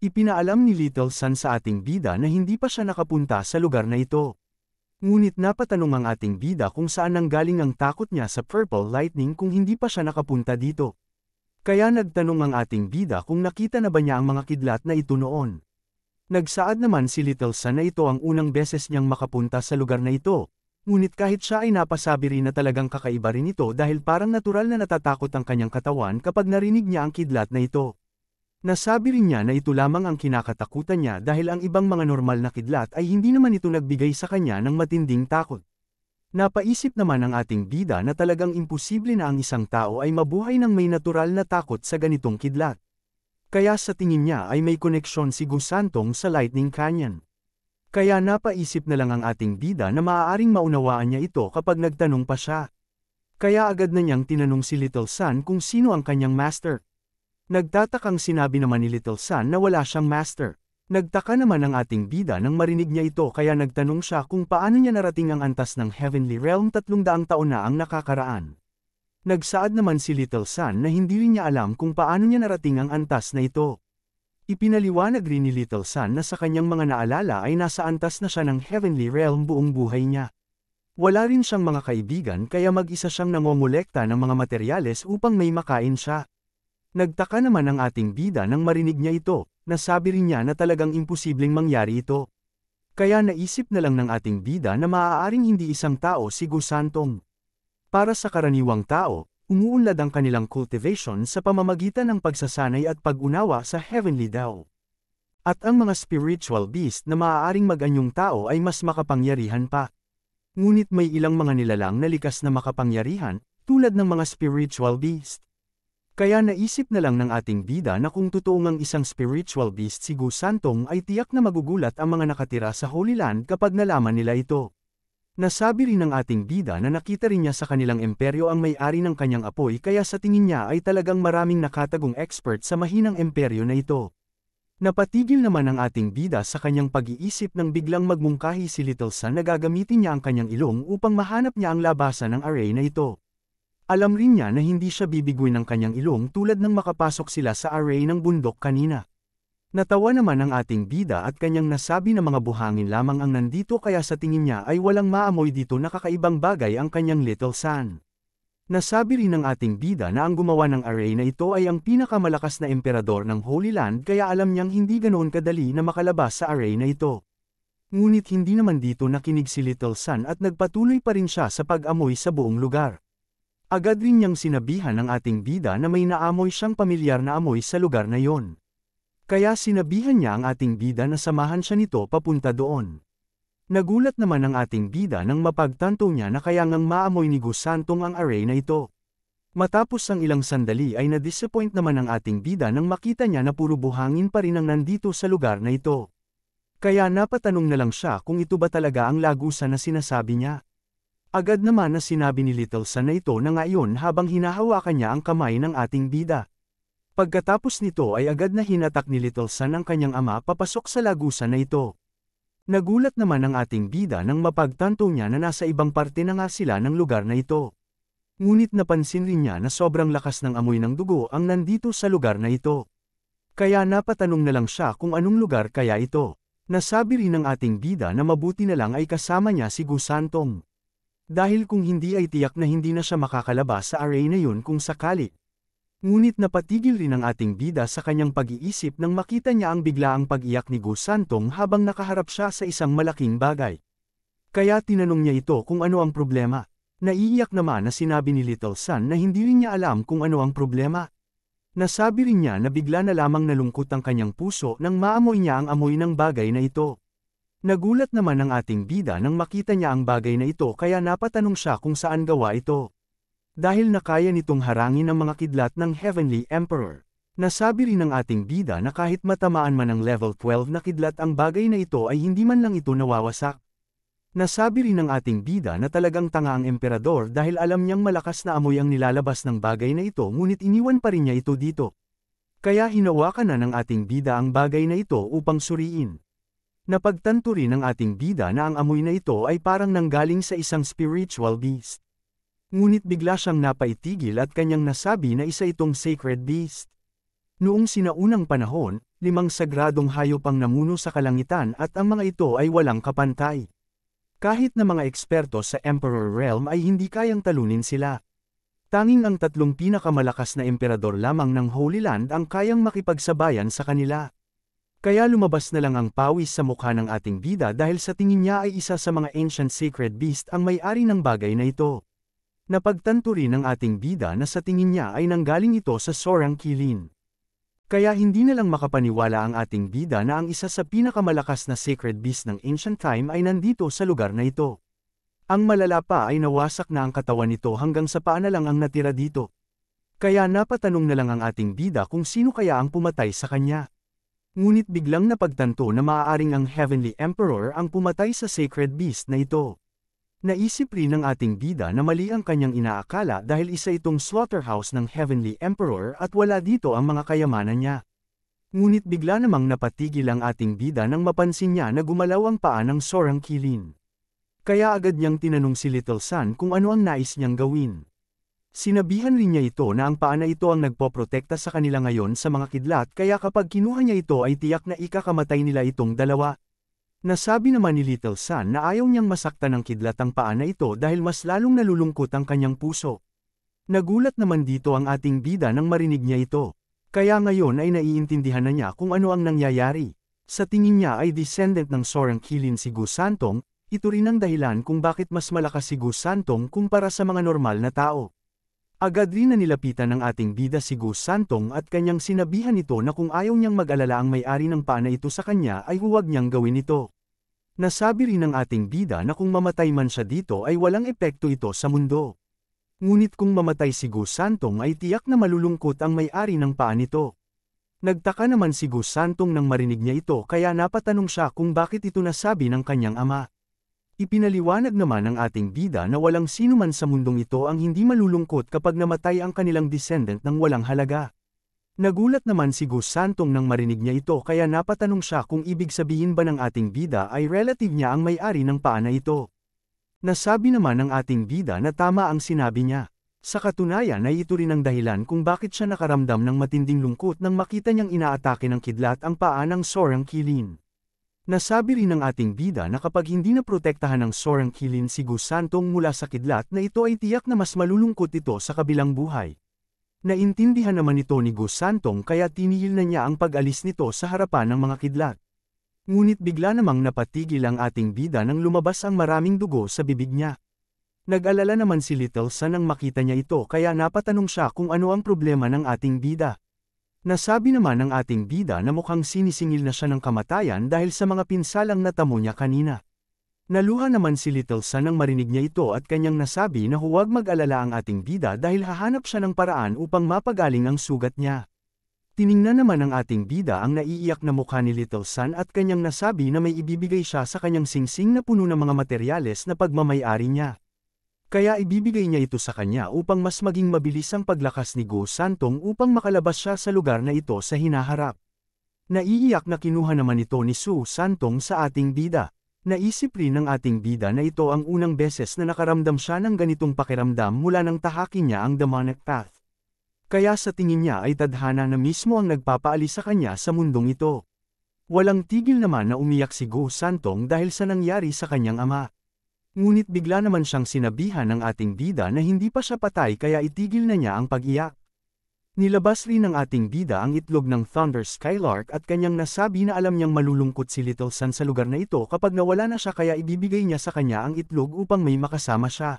Ipinaalam ni Little Sun sa ating bida na hindi pa siya nakapunta sa lugar na ito. Ngunit napatanong ang ating bida kung saan nanggaling ang takot niya sa Purple Lightning kung hindi pa siya nakapunta dito. Kaya nagtanong ang ating bida kung nakita na ba niya ang mga kidlat na ito noon. Nagsaad naman si Little Sun na ito ang unang beses niyang makapunta sa lugar na ito, ngunit kahit siya ay napasabi rin na talagang kakaiba rin ito dahil parang natural na natatakot ang kanyang katawan kapag narinig niya ang kidlat na ito. Nasabi rin niya na ito lamang ang kinakatakutan niya dahil ang ibang mga normal na kidlat ay hindi naman ito nagbigay sa kanya ng matinding takot. Napaisip naman ang ating bida na talagang imposible na ang isang tao ay mabuhay ng may natural na takot sa ganitong kidlat. Kaya sa tingin niya ay may koneksyon si Gusantong sa Lightning Canyon. Kaya napaisip na lang ang ating bida na maaaring maunawaan niya ito kapag nagtanong pa siya. Kaya agad na niyang tinanong si Little Sun kung sino ang kanyang master. Nagtatakang sinabi naman ni Little Sun na wala siyang master. Nagtaka naman ang ating bida nang marinig niya ito kaya nagtanong siya kung paano niya narating ang antas ng Heavenly Realm tatlong daang taon na ang nakakaraan. Nagsaad naman si Little Sun na hindi rin niya alam kung paano niya narating ang antas na ito. Ipinaliwanag rin ni Little Sun na sa kanyang mga naalala ay nasa antas na siya ng Heavenly Realm buong buhay niya. Wala rin siyang mga kaibigan kaya mag-isa siyang nangongolekta ng mga materyales upang may makain siya. Nagtaka naman ang ating bida nang marinig niya ito, nasabi rin niya na talagang imposibleng mangyari ito. Kaya naisip na lang ng ating bida na maaaring hindi isang tao si Gusantong. Para sa karaniwang tao, umuunlad ang kanilang cultivation sa pamamagitan ng pagsasanay at pag-unawa sa heavenly Tao. At ang mga spiritual beast na maaaring mag-anyong tao ay mas makapangyarihan pa. Ngunit may ilang mga nilalang na likas na makapangyarihan, tulad ng mga spiritual beast. Kaya naisip na lang ng ating bida na kung totoo ngang isang spiritual beast si Gu Santong ay tiyak na magugulat ang mga nakatira sa Holy Land kapag nalaman nila ito. Nasabi rin ng ating bida na nakita rin niya sa kanilang imperyo ang may-ari ng kanyang apoy kaya sa tingin niya ay talagang maraming nakatagong expert sa mahinang imperyo na ito. Napatigil naman ang ating bida sa kanyang pag-iisip nang biglang magmungkahi si Little Sun na gagamitin niya ang kanyang ilong upang mahanap niya ang labasan ng array na ito. Alam rin niya na hindi siya bibigoy ng kanyang ilong tulad ng makapasok sila sa array ng bundok kanina. Natawa naman ang ating bida at kanyang nasabi na mga buhangin lamang ang nandito kaya sa tingin niya ay walang maamoy dito na kakaibang bagay ang kanyang little son. Nasabi rin ng ating bida na ang gumawa ng array na ito ay ang pinakamalakas na emperador ng Holy Land kaya alam niyang hindi ganoon kadali na makalabas sa array na ito. Ngunit hindi naman dito nakinig si Little Sun at nagpatuloy pa rin siya sa pag-amoy sa buong lugar. Agad rin niyang sinabihan ng ating bida na may naamoy siyang pamilyar na amoy sa lugar na yon. Kaya sinabihan niya ang ating bida na samahan siya nito papunta doon. Nagulat naman ang ating bida nang mapagtanto niya na kaya ngang maamoy ni Gusantong ang array na ito. Matapos ang ilang sandali ay na-disappoint naman ang ating bida nang makita niya na puro buhangin pa rin ang nandito sa lugar na ito. Kaya napatanong na lang siya kung ito ba talaga ang lagusan na sinasabi niya. Agad naman na sinabi ni Little Sun na ito na ngayon habang hinahawakan niya ang kamay ng ating bida. Pagkatapos nito ay agad na hinatak ni Little Sun ng kanyang ama papasok sa lagusan na ito. Nagulat naman ang ating bida nang mapagtanto niya na nasa ibang parte na nga sila ng lugar na ito. Ngunit napansin rin niya na sobrang lakas ng amoy ng dugo ang nandito sa lugar na ito. Kaya napatanong na lang siya kung anong lugar kaya ito. Nasabi rin ng ating bida na mabuti na lang ay kasama niya si Gusantong. Dahil kung hindi ay tiyak na hindi na siya makakalabas sa array na yun kung sakali. Ngunit napatigil rin ang ating bida sa kanyang pag-iisip nang makita niya ang biglaang pag-iyak ni Gus Santong habang nakaharap siya sa isang malaking bagay. Kaya tinanong niya ito kung ano ang problema. Naiiyak naman na sinabi ni Little Sun na hindi rin niya alam kung ano ang problema. Nasabi rin niya na bigla na lamang nalungkot ang kanyang puso nang maamoy niya ang amoy ng bagay na ito. Nagulat naman ang ating bida nang makita niya ang bagay na ito kaya napatanong siya kung saan gawa ito. Dahil nakaya nitong harangin ang mga kidlat ng Heavenly Emperor. Nasabi rin ng ating bida na kahit matamaan man ang level 12 na kidlat ang bagay na ito ay hindi man lang ito nawawasak. Nasabi rin ng ating bida na talagang tanga ang emperador dahil alam niyang malakas na amoy ang nilalabas ng bagay na ito ngunit iniwan pa rin niya ito dito. Kaya hinawakan na ng ating bida ang bagay na ito upang suriin. Napagtanto rin ng ating bida na ang amoy na ito ay parang nanggaling sa isang spiritual beast. Ngunit bigla siyang napaitigil at kanyang nasabi na isa itong sacred beast. Noong sinaunang panahon, limang sagradong hayop ang namuno sa kalangitan at ang mga ito ay walang kapantay. Kahit na mga eksperto sa Emperor Realm ay hindi kayang talunin sila. Tanging ang tatlong pinakamalakas na emperador lamang ng Holy Land ang kayang makipagsabayan sa kanila. Kaya lumabas na lang ang pawis sa mukha ng ating bida dahil sa tingin niya ay isa sa mga ancient sacred beast ang may-ari ng bagay na ito. Napagtanto rin ng ating bida na sa tingin niya ay nanggaling ito sa Sorang Kilin. Kaya hindi na lang makapaniwala ang ating bida na ang isa sa pinakamalakas na sacred beast ng ancient time ay nandito sa lugar na ito. Ang malala pa ay nawasak na ang katawan nito hanggang sa paa na lang ang natira dito. Kaya napatanong na lang ang ating bida kung sino kaya ang pumatay sa kanya ngunit biglang napagtanto na maaaring ang Heavenly Emperor ang pumatay sa sacred beast na ito. Naisip rin ng ating bida na mali ang kanyang inaakala dahil isa itong slaughterhouse ng Heavenly Emperor at wala dito ang mga kayamanan niya. Ngunit bigla namang napatigil ang ating bida nang mapansin niya na gumalaw ang paa ng Sorang Kilin. Kaya agad niyang tinanong si Little Sun kung ano ang nais niyang gawin. Sinabihan rin niya ito na ang paana ito ang nagpoprotekta sa kanila ngayon sa mga kidlat kaya kapag kinuha niya ito ay tiyak na ikakamatay nila itong dalawa. Nasabi naman ni Little Sun na ayaw niyang masakta ng kidlat ang paana ito dahil mas lalong nalulungkot ang kanyang puso. Nagulat naman dito ang ating bida nang marinig niya ito. Kaya ngayon ay naiintindihan na niya kung ano ang nangyayari. Sa tingin niya ay descendant ng Sorang Kilin si Gu Santong, ito rin ang dahilan kung bakit mas malakas si Gu Santong kumpara sa mga normal na tao. Agad rin na nilapitan ng ating bida si Gus Santong at kanyang sinabihan ito na kung ayaw niyang mag-alala ang may-ari ng pana ito sa kanya ay huwag niyang gawin ito. Nasabi rin ng ating bida na kung mamatay man siya dito ay walang epekto ito sa mundo. Ngunit kung mamatay si Gus Santong ay tiyak na malulungkot ang may-ari ng paa nito. Nagtaka naman si Gus Santong nang marinig niya ito kaya napatanong siya kung bakit ito nasabi ng kanyang ama. Ipinaliwanag naman ng ating bida na walang sinuman sa mundong ito ang hindi malulungkot kapag namatay ang kanilang descendant ng walang halaga. Nagulat naman si Gus Santong nang marinig niya ito kaya napatanong siya kung ibig sabihin ba ng ating bida ay relative niya ang may-ari ng paa na ito. Nasabi naman ng ating bida na tama ang sinabi niya. Sa katunayan ay ito rin ang dahilan kung bakit siya nakaramdam ng matinding lungkot nang makita niyang inaatake ng kidlat ang paa ng Sorang Kilin. Nasabi rin ng ating bida na kapag hindi na protektahan ng Sorang Kilin si Gusantong mula sa kidlat na ito ay tiyak na mas malulungkot ito sa kabilang buhay. Naintindihan naman ito ni Gusantong kaya tinihil na niya ang pag-alis nito sa harapan ng mga kidlat. Ngunit bigla namang napatigil ang ating bida nang lumabas ang maraming dugo sa bibig niya. Nag-alala naman si Little Sun nang makita niya ito kaya napatanong siya kung ano ang problema ng ating bida. Nasabi naman ng ating bida na mukhang sinisingil na siya ng kamatayan dahil sa mga pinsalang natamo niya kanina. Naluha naman si Little Sun nang marinig niya ito at kanyang nasabi na huwag mag-alala ang ating bida dahil hahanap siya ng paraan upang mapagaling ang sugat niya. Tiningnan naman ng ating bida ang naiiyak na mukha ni Little Sun at kanyang nasabi na may ibibigay siya sa kanyang singsing na puno ng mga materyales na pagmamayari niya. Kaya ibibigay niya ito sa kanya upang mas maging mabilis ang paglakas ni Go Santong upang makalabas siya sa lugar na ito sa hinaharap. Naiiyak na kinuha naman ito ni Su Santong sa ating bida. Naisip rin ng ating bida na ito ang unang beses na nakaramdam siya ng ganitong pakiramdam mula nang tahakin niya ang demonic path. Kaya sa tingin niya ay tadhana na mismo ang nagpapaalis sa kanya sa mundong ito. Walang tigil naman na umiyak si Go Santong dahil sa nangyari sa kanyang ama. Ngunit bigla naman siyang sinabihan ng ating bida na hindi pa siya patay kaya itigil na niya ang pag-iyak. Nilabas rin ng ating bida ang itlog ng Thunder Skylark at kanyang nasabi na alam niyang malulungkot si Little Sun sa lugar na ito kapag nawala na siya kaya ibibigay niya sa kanya ang itlog upang may makasama siya.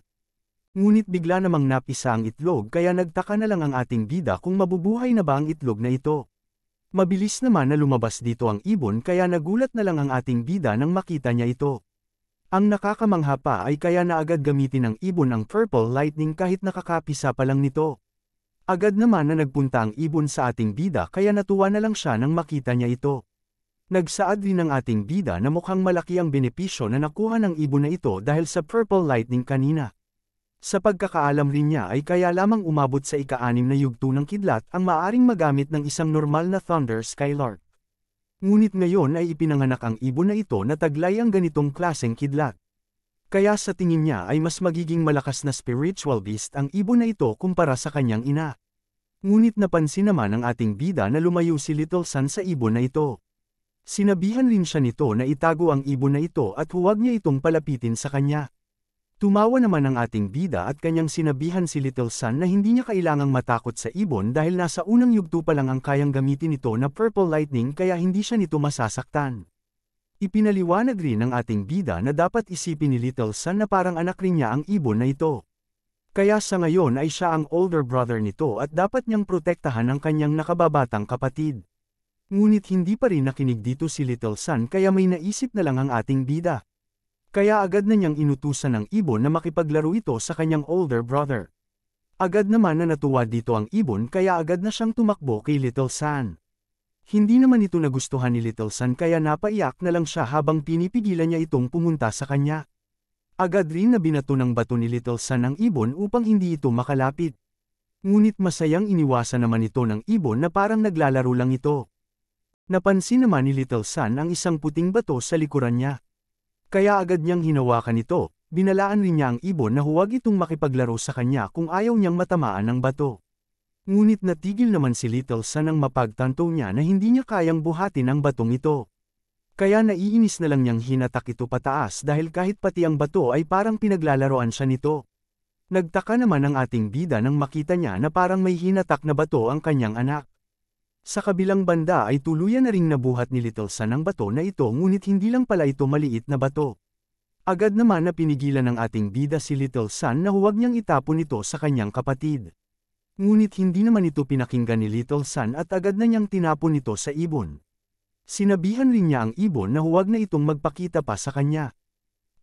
Ngunit bigla namang napisa ang itlog kaya nagtaka na lang ang ating bida kung mabubuhay na ba ang itlog na ito. Mabilis naman na lumabas dito ang ibon kaya nagulat na lang ang ating bida nang makita niya ito. Ang nakakamangha pa ay kaya na agad gamitin ng ibon ang purple lightning kahit nakakapisa pa lang nito. Agad naman na nagpunta ang ibon sa ating bida kaya natuwa na lang siya nang makita niya ito. Nagsaad din ang ating bida na mukhang malaki ang benepisyo na nakuha ng ibon na ito dahil sa purple lightning kanina. Sa pagkakaalam rin niya ay kaya lamang umabot sa ika na yugto ng kidlat ang maaring magamit ng isang normal na Thunder Skylark. Ngunit ngayon ay ipinanganak ang ibon na ito na taglay ang ganitong klaseng kidlat. Kaya sa tingin niya ay mas magiging malakas na spiritual beast ang ibon na ito kumpara sa kanyang ina. Ngunit napansin naman ang ating bida na lumayo si Little Sun sa ibon na ito. Sinabihan rin siya nito na itago ang ibon na ito at huwag niya itong palapitin sa kanya. Tumawa naman ang ating bida at kanyang sinabihan si Little Sun na hindi niya kailangang matakot sa ibon dahil nasa unang yugto pa lang ang kayang gamitin nito na purple lightning kaya hindi siya nito masasaktan. Ipinaliwanag rin ng ating bida na dapat isipin ni Little Sun na parang anak rin niya ang ibon na ito. Kaya sa ngayon ay siya ang older brother nito at dapat niyang protektahan ang kanyang nakababatang kapatid. Ngunit hindi pa rin nakinig dito si Little Sun kaya may naisip na lang ang ating bida. Kaya agad na niyang inutusan ang ibon na makipaglaro ito sa kanyang older brother. Agad naman na natuwa dito ang ibon kaya agad na siyang tumakbo kay Little San. Hindi naman ito nagustuhan ni Little San kaya napaiyak na lang siya habang pinipigilan niya itong pumunta sa kanya. Agad rin na binato ng bato ni Little Sun ang ibon upang hindi ito makalapit. Ngunit masayang iniwasan naman ito ng ibon na parang naglalaro lang ito. Napansin naman ni Little Sun ang isang puting bato sa likuran niya. Kaya agad niyang hinawakan ito, binalaan rin niya ang ibon na huwag itong makipaglaro sa kanya kung ayaw niyang matamaan ng bato. Ngunit natigil naman si Little Sun nang mapagtanto niya na hindi niya kayang buhatin ang batong ito. Kaya naiinis na lang niyang hinatak ito pataas dahil kahit pati ang bato ay parang pinaglalaroan siya nito. Nagtaka naman ang ating bida nang makita niya na parang may hinatak na bato ang kanyang anak. Sa kabilang banda ay tuluyan na ring nabuhat ni Little Sun ang bato na ito ngunit hindi lang pala ito maliit na bato. Agad naman na pinigilan ng ating bida si Little Sun na huwag niyang itapon ito sa kanyang kapatid. Ngunit hindi naman ito pinakinggan ni Little Sun at agad na niyang tinapon ito sa ibon. Sinabihan rin niya ang ibon na huwag na itong magpakita pa sa kanya.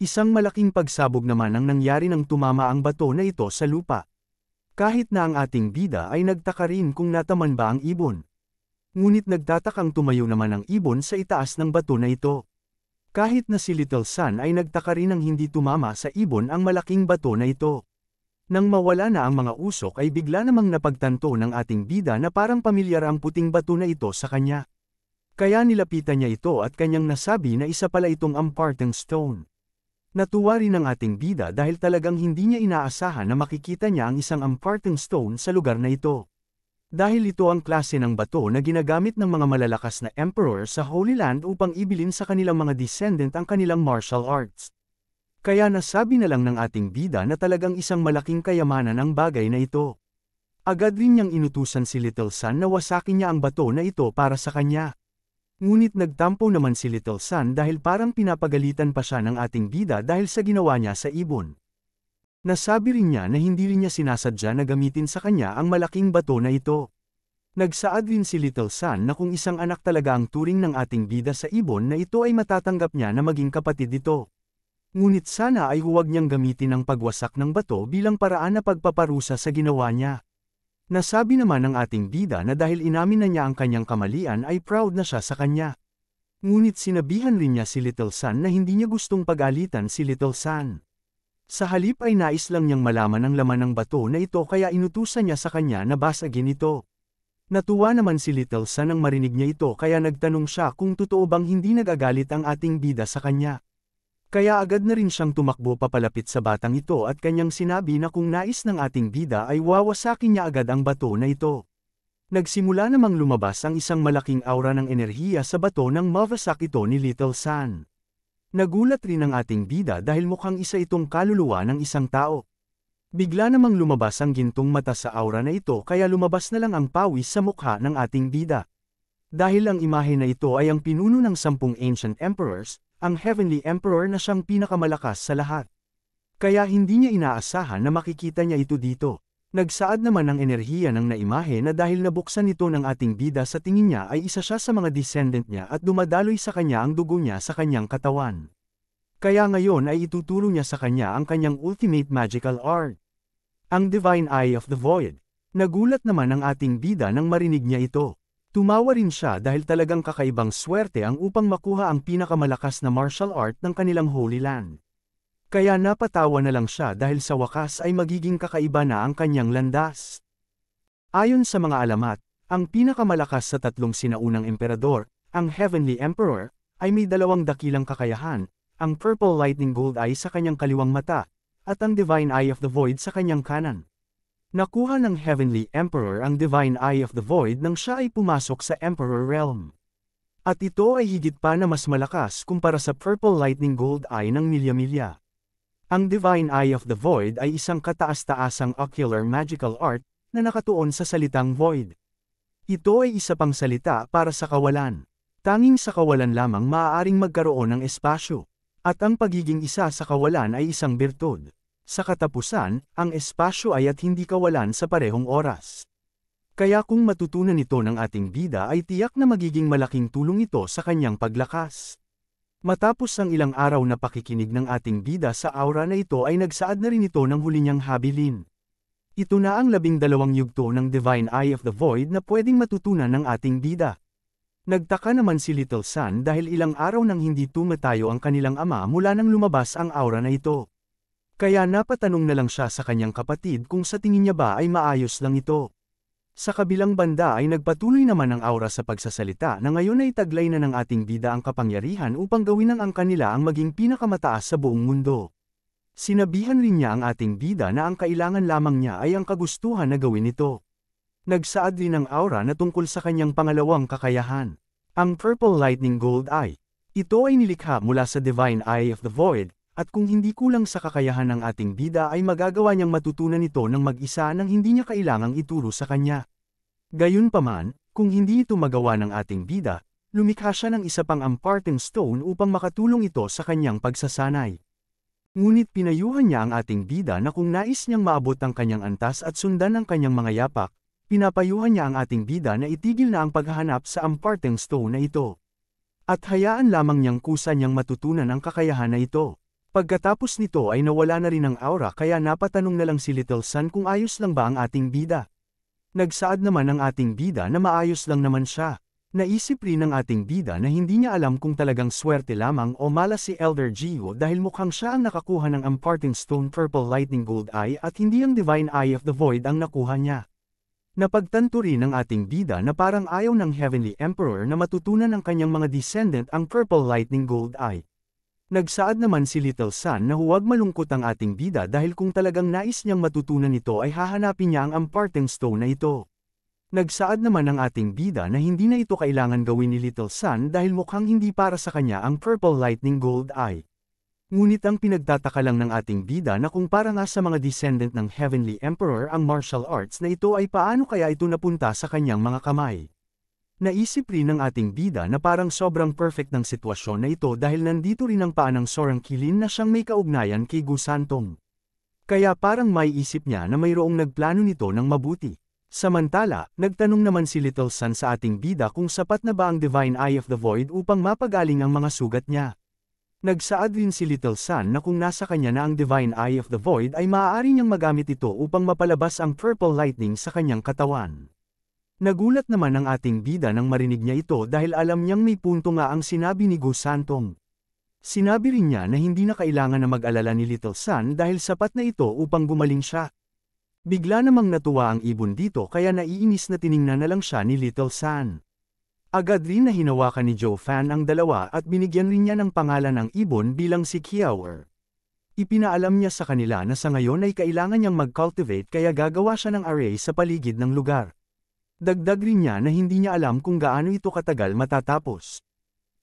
Isang malaking pagsabog naman ang nangyari nang tumama ang bato na ito sa lupa. Kahit na ang ating bida ay nagtaka rin kung nataman ba ang ibon ngunit nagtatakang tumayo naman ang ibon sa itaas ng bato na ito. Kahit na si Little Sun ay nagtaka rin ang hindi tumama sa ibon ang malaking bato na ito. Nang mawala na ang mga usok ay bigla namang napagtanto ng ating bida na parang pamilyar ang puting bato na ito sa kanya. Kaya nilapitan niya ito at kanyang nasabi na isa pala itong Ampartang Stone. Natuwa rin ang ating bida dahil talagang hindi niya inaasahan na makikita niya ang isang Ampartang Stone sa lugar na ito dahil ito ang klase ng bato na ginagamit ng mga malalakas na emperor sa Holy Land upang ibilin sa kanilang mga descendant ang kanilang martial arts. Kaya nasabi na lang ng ating bida na talagang isang malaking kayamanan ang bagay na ito. Agad rin niyang inutusan si Little Sun na wasakin niya ang bato na ito para sa kanya. Ngunit nagtampo naman si Little Sun dahil parang pinapagalitan pa siya ng ating bida dahil sa ginawa niya sa ibon. Nasabi rin niya na hindi rin niya sinasadya na gamitin sa kanya ang malaking bato na ito. Nagsaad rin si Little Sun na kung isang anak talaga ang turing ng ating bida sa ibon na ito ay matatanggap niya na maging kapatid ito. Ngunit sana ay huwag niyang gamitin ang pagwasak ng bato bilang paraan na pagpaparusa sa ginawa niya. Nasabi naman ng ating bida na dahil inamin na niya ang kanyang kamalian ay proud na siya sa kanya. Ngunit sinabihan rin niya si Little Sun na hindi niya gustong pag-alitan si Little Sun. Sa halip ay nais lang niyang malaman ang laman ng bato na ito kaya inutusan niya sa kanya na basagin ito. Natuwa naman si Little Sun nang marinig niya ito kaya nagtanong siya kung totoo bang hindi nagagalit ang ating bida sa kanya. Kaya agad na rin siyang tumakbo papalapit sa batang ito at kanyang sinabi na kung nais ng ating bida ay wawasakin niya agad ang bato na ito. Nagsimula namang lumabas ang isang malaking aura ng enerhiya sa bato nang mavasak ito ni Little Sun. Nagulat rin ang ating bida dahil mukhang isa itong kaluluwa ng isang tao. Bigla namang lumabas ang gintong mata sa aura na ito kaya lumabas na lang ang pawis sa mukha ng ating bida. Dahil ang imahe na ito ay ang pinuno ng sampung ancient emperors, ang heavenly emperor na siyang pinakamalakas sa lahat. Kaya hindi niya inaasahan na makikita niya ito dito. Nagsaad naman ang enerhiya ng naimahe na dahil nabuksan nito ng ating bida sa tingin niya ay isa siya sa mga descendant niya at dumadaloy sa kanya ang dugo niya sa kanyang katawan. Kaya ngayon ay ituturo niya sa kanya ang kanyang ultimate magical art. Ang Divine Eye of the Void. Nagulat naman ang ating bida nang marinig niya ito. Tumawa rin siya dahil talagang kakaibang swerte ang upang makuha ang pinakamalakas na martial art ng kanilang Holy Land. Kaya napatawa na lang siya dahil sa wakas ay magiging kakaiba na ang kanyang landas. Ayon sa mga alamat, ang pinakamalakas sa tatlong sinaunang emperador, ang Heavenly Emperor, ay may dalawang dakilang kakayahan, ang Purple Lightning Gold Eye sa kanyang kaliwang mata, at ang Divine Eye of the Void sa kanyang kanan. Nakuha ng Heavenly Emperor ang Divine Eye of the Void nang siya ay pumasok sa Emperor Realm. At ito ay higit pa na mas malakas kumpara sa Purple Lightning Gold Eye ng milya-milya. Ang Divine Eye of the Void ay isang kataas-taasang ocular magical art na nakatuon sa salitang void. Ito ay isa pang salita para sa kawalan. Tanging sa kawalan lamang maaaring magkaroon ng espasyo. At ang pagiging isa sa kawalan ay isang birtud. Sa katapusan, ang espasyo ay at hindi kawalan sa parehong oras. Kaya kung matutunan ito ng ating bida ay tiyak na magiging malaking tulong ito sa kanyang paglakas. Matapos ang ilang araw na pakikinig ng ating bida sa aura na ito ay nagsaad na rin ito ng huli niyang habilin. Ito na ang labing dalawang yugto ng Divine Eye of the Void na pwedeng matutunan ng ating bida. Nagtaka naman si Little Sun dahil ilang araw nang hindi tumatayo ang kanilang ama mula nang lumabas ang aura na ito. Kaya napatanong na lang siya sa kanyang kapatid kung sa tingin niya ba ay maayos lang ito. Sa kabilang banda ay nagpatuloy naman ang aura sa pagsasalita na ngayon ay taglay na ng ating bida ang kapangyarihan upang gawin ng ang nila ang maging pinakamataas sa buong mundo. Sinabihan rin niya ang ating bida na ang kailangan lamang niya ay ang kagustuhan na gawin ito. Nagsaad din ang aura na tungkol sa kanyang pangalawang kakayahan. Ang Purple Lightning Gold Eye. Ito ay nilikha mula sa Divine Eye of the Void, at kung hindi kulang sa kakayahan ng ating bida ay magagawa niyang matutunan ito ng mag-isa nang hindi niya kailangang ituro sa kanya. Gayunpaman, kung hindi ito magawa ng ating bida, lumikha siya ng isa pang amparting stone upang makatulong ito sa kanyang pagsasanay. Ngunit pinayuhan niya ang ating bida na kung nais niyang maabot ang kanyang antas at sundan ang kanyang mga yapak, pinapayuhan niya ang ating bida na itigil na ang paghahanap sa amparting stone na ito. At hayaan lamang niyang kusa niyang matutunan ang kakayahan na ito. Pagkatapos nito ay nawala na rin ang aura kaya napatanong na lang si Little Sun kung ayos lang ba ang ating bida. Nagsaad naman ang ating bida na maayos lang naman siya. Naisip rin ng ating bida na hindi niya alam kung talagang swerte lamang o mala si Elder Gio dahil mukhang siya ang nakakuha ng Amparting Stone Purple Lightning Gold Eye at hindi ang Divine Eye of the Void ang nakuha niya. Napagtanto rin ng ating bida na parang ayaw ng Heavenly Emperor na matutunan ng kanyang mga descendant ang Purple Lightning Gold Eye. Nagsaad naman si Little Sun na huwag malungkot ang ating bida dahil kung talagang nais niyang matutunan ito ay hahanapin niya ang Amparting Stone na ito. Nagsaad naman ang ating bida na hindi na ito kailangan gawin ni Little Sun dahil mukhang hindi para sa kanya ang Purple Lightning Gold Eye. Ngunit ang pinagtataka lang ng ating bida na kung para nga sa mga descendant ng Heavenly Emperor ang martial arts na ito ay paano kaya ito napunta sa kanyang mga kamay. Naisip rin ng ating bida na parang sobrang perfect ng sitwasyon na ito dahil nandito rin ang ng Sorang Kilin na siyang may kaugnayan kay Gusantong. Kaya parang may isip niya na mayroong nagplano nito ng mabuti. Samantala, nagtanong naman si Little Sun sa ating bida kung sapat na ba ang Divine Eye of the Void upang mapagaling ang mga sugat niya. Nagsaad rin si Little Sun na kung nasa kanya na ang Divine Eye of the Void ay maaari niyang magamit ito upang mapalabas ang Purple Lightning sa kanyang katawan. Nagulat naman ang ating bida nang marinig niya ito dahil alam niyang may punto nga ang sinabi ni Go Santong. Sinabi rin niya na hindi na kailangan na mag-alala ni Little Sun dahil sapat na ito upang gumaling siya. Bigla namang natuwa ang ibon dito kaya naiinis na tiningnan na lang siya ni Little Sun. Agad rin na hinawakan ni Joe Fan ang dalawa at binigyan rin niya ng pangalan ng ibon bilang si Kiawer. Ipinaalam niya sa kanila na sa ngayon ay kailangan niyang mag-cultivate kaya gagawa siya ng array sa paligid ng lugar. Dagdag rin niya na hindi niya alam kung gaano ito katagal matatapos.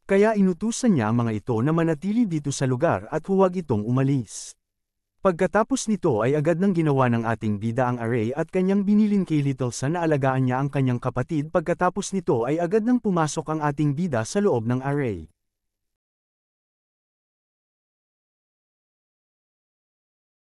Kaya inutusan niya ang mga ito na manatili dito sa lugar at huwag itong umalis. Pagkatapos nito ay agad nang ginawa ng ating bida ang array at kanyang binilin kay Little sa na alagaan niya ang kanyang kapatid pagkatapos nito ay agad nang pumasok ang ating bida sa loob ng array.